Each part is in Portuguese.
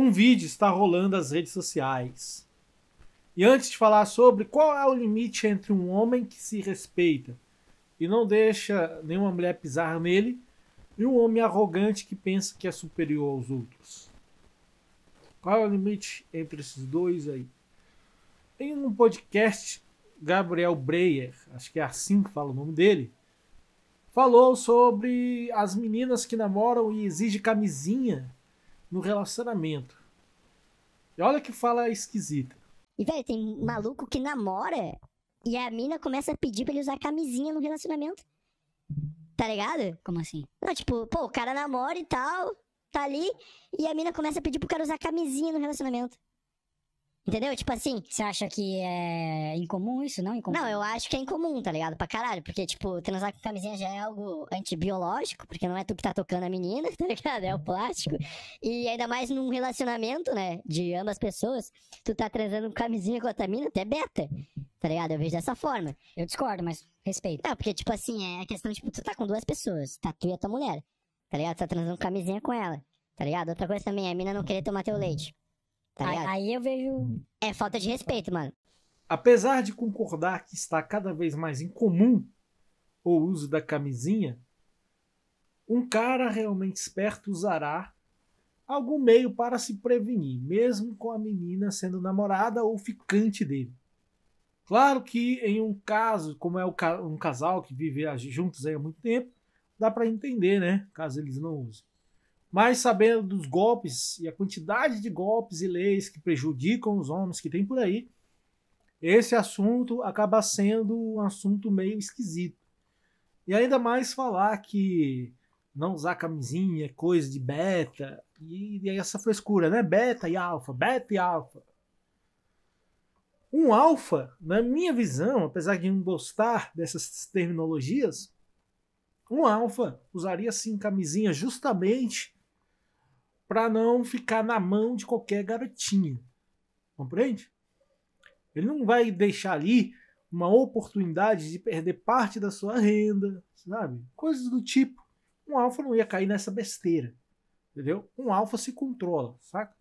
um vídeo está rolando nas redes sociais. E antes de falar sobre qual é o limite entre um homem que se respeita e não deixa nenhuma mulher pisar nele e um homem arrogante que pensa que é superior aos outros. Qual é o limite entre esses dois aí? Em um podcast, Gabriel Breyer, acho que é assim que fala o nome dele, falou sobre as meninas que namoram e exigem camisinha no relacionamento. E olha que fala esquisita. E, velho, tem maluco que namora e a mina começa a pedir pra ele usar camisinha no relacionamento. Tá ligado? Como assim? Não, tipo, pô, o cara namora e tal, tá ali, e a mina começa a pedir pro cara usar camisinha no relacionamento. Entendeu? Tipo assim. Você acha que é incomum isso? Não, é incomum? Não, eu acho que é incomum, tá ligado? Pra caralho. Porque, tipo, transar com camisinha já é algo antibiológico, porque não é tu que tá tocando a menina, tá ligado? É o plástico. E ainda mais num relacionamento, né? De ambas pessoas, tu tá transando com camisinha com a tua mina, até beta. Tá ligado? Eu vejo dessa forma. Eu discordo, mas respeito. Não, porque, tipo assim, é a questão, tipo, tu tá com duas pessoas, tá tu e a tua mulher. Tá ligado? Tu tá transando com camisinha com ela. Tá ligado? Outra coisa também é a mina não querer tomar teu leite. Tá aí, aí eu vejo. É falta de respeito, mano. Apesar de concordar que está cada vez mais incomum o uso da camisinha, um cara realmente esperto usará algum meio para se prevenir, mesmo com a menina sendo namorada ou ficante dele. Claro que em um caso, como é um casal que vive juntos há muito tempo, dá para entender, né? Caso eles não usem. Mas sabendo dos golpes e a quantidade de golpes e leis que prejudicam os homens que tem por aí, esse assunto acaba sendo um assunto meio esquisito. E ainda mais falar que não usar camisinha é coisa de beta e, e essa frescura, né? Beta e alfa, beta e alfa. Um alfa, na minha visão, apesar de não gostar dessas terminologias, um alfa usaria sim camisinha justamente para não ficar na mão de qualquer garotinho. Compreende? Ele não vai deixar ali uma oportunidade de perder parte da sua renda, sabe? Coisas do tipo. Um alfa não ia cair nessa besteira, entendeu? Um alfa se controla, saca?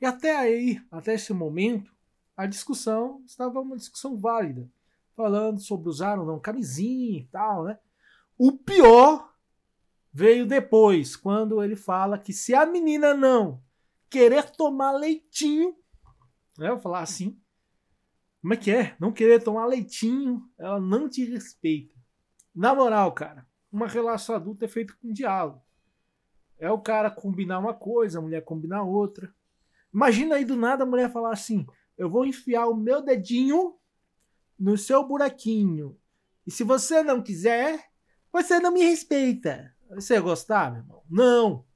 E até aí, até esse momento, a discussão estava uma discussão válida, falando sobre usar ou não camisinha e tal, né? O pior veio depois, quando ele fala que se a menina não querer tomar leitinho, né, eu vou falar assim, como é que é? Não querer tomar leitinho, ela não te respeita. Na moral, cara, uma relação adulta é feita com diálogo. É o cara combinar uma coisa, a mulher combinar outra. Imagina aí do nada a mulher falar assim: eu vou enfiar o meu dedinho no seu buraquinho. E se você não quiser, você não me respeita. Você ia gostar, meu irmão? Não.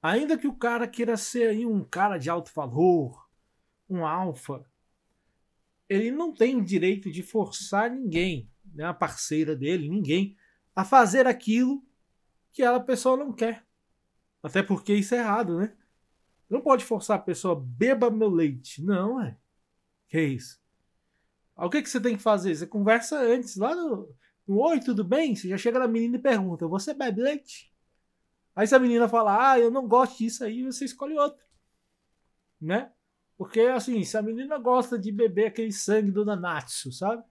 Ainda que o cara queira ser aí um cara de alto valor, um alfa, ele não tem o direito de forçar ninguém, né, a parceira dele, ninguém, a fazer aquilo que ela a pessoa não quer. Até porque isso é errado, né? Não pode forçar a pessoa, beba meu leite. Não, é. Que isso? Ah, o que, que você tem que fazer? Você conversa antes, lá no, oi, tudo bem? Você já chega na menina e pergunta: Você bebe leite? Aí se a menina fala: Ah, eu não gosto disso aí, você escolhe outra. Né? Porque assim, se a menina gosta de beber aquele sangue do Nanatsu, sabe?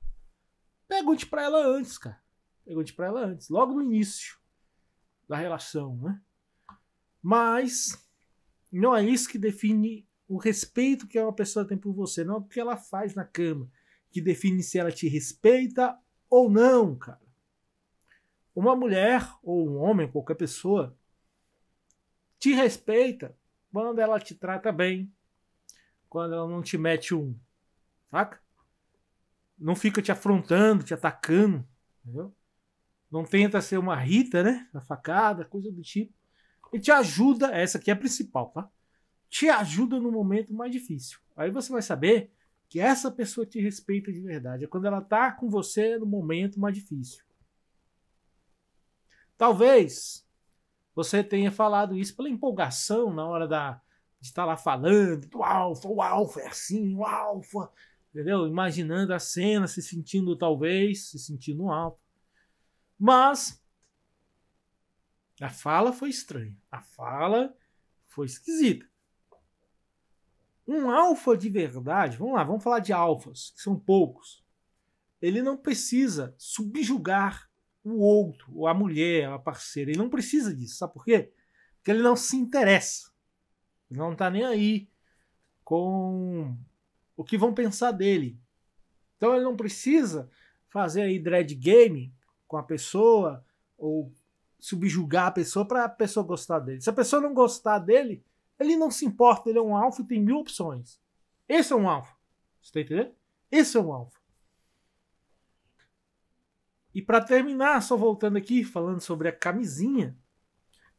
Pergunte para ela antes, cara. Pergunte para ela antes, logo no início da relação, né? Mas não é isso que define o respeito que uma pessoa tem por você, não é o que ela faz na cama que define se ela te respeita ou não, cara. Uma mulher ou um homem, qualquer pessoa, te respeita quando ela te trata bem, quando ela não te mete um, saca? Não fica te afrontando, te atacando, entendeu? Não tenta ser uma Rita, né? Uma facada, coisa do tipo. E te ajuda, essa aqui é a principal, tá? Te ajuda no momento mais difícil. Aí você vai saber que essa pessoa te respeita de verdade. É quando ela tá com você no momento mais difícil. Talvez você tenha falado isso pela empolgação na hora da, de estar tá lá falando do alfa, o alfa é assim, o alfa, entendeu? Imaginando a cena, se sentindo talvez, se sentindo alto alfa. Mas a fala foi estranha, a fala foi esquisita. Um alfa de verdade, vamos lá, vamos falar de alfas, que são poucos. Ele não precisa subjugar o outro, ou a mulher, a parceira. Ele não precisa disso, sabe por quê? Porque ele não se interessa. Ele não tá nem aí com o que vão pensar dele. Então ele não precisa fazer aí dread game com a pessoa ou subjugar a pessoa para a pessoa gostar dele. Se a pessoa não gostar dele, ele não se importa, ele é um alfa e tem mil opções. Esse é um alfa. Você tá entendendo? Esse é um alfa. E para terminar, só voltando aqui, falando sobre a camisinha,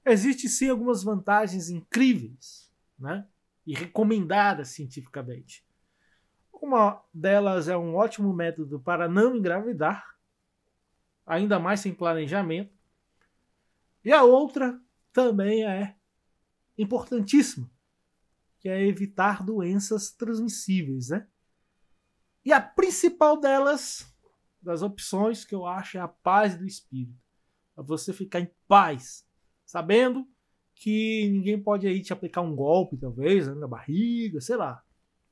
existe sim algumas vantagens incríveis, né? E recomendadas cientificamente. Uma delas é um ótimo método para não engravidar, ainda mais sem planejamento. E a outra também é importantíssimo, que é evitar doenças transmissíveis, né? E a principal delas, das opções que eu acho, é a paz do espírito. É você ficar em paz, sabendo que ninguém pode aí te aplicar um golpe, talvez, né, na barriga, sei lá.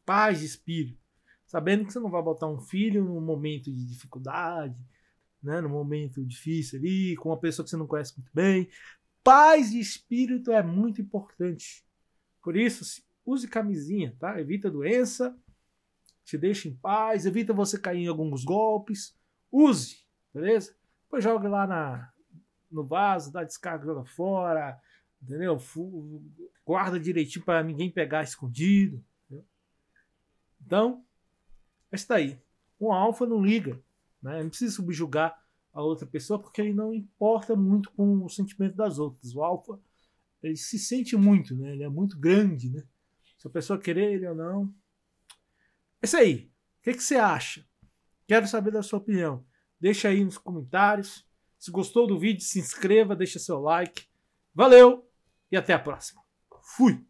Paz de espírito. Sabendo que você não vai botar um filho num momento de dificuldade, né, num momento difícil ali, com uma pessoa que você não conhece muito bem, paz de espírito é muito importante. Por isso, use camisinha, tá? Evita doença, te deixa em paz, evita você cair em alguns golpes. Use, beleza? Depois jogue lá na, no vaso, dá descarga, lá fora, entendeu? Guarda direitinho para ninguém pegar escondido. Entendeu? Então, está é aí. Um alfa não liga, né? Não precisa subjugar a outra pessoa porque ele não importa muito com o sentimento das outras. O alfa, ele se sente muito, né? Ele é muito grande, né? Se a pessoa querer ele ou não. É isso aí. O que, que você acha? Quero saber da sua opinião. Deixa aí nos comentários. Se gostou do vídeo, se inscreva, deixa seu like. Valeu e até a próxima. Fui!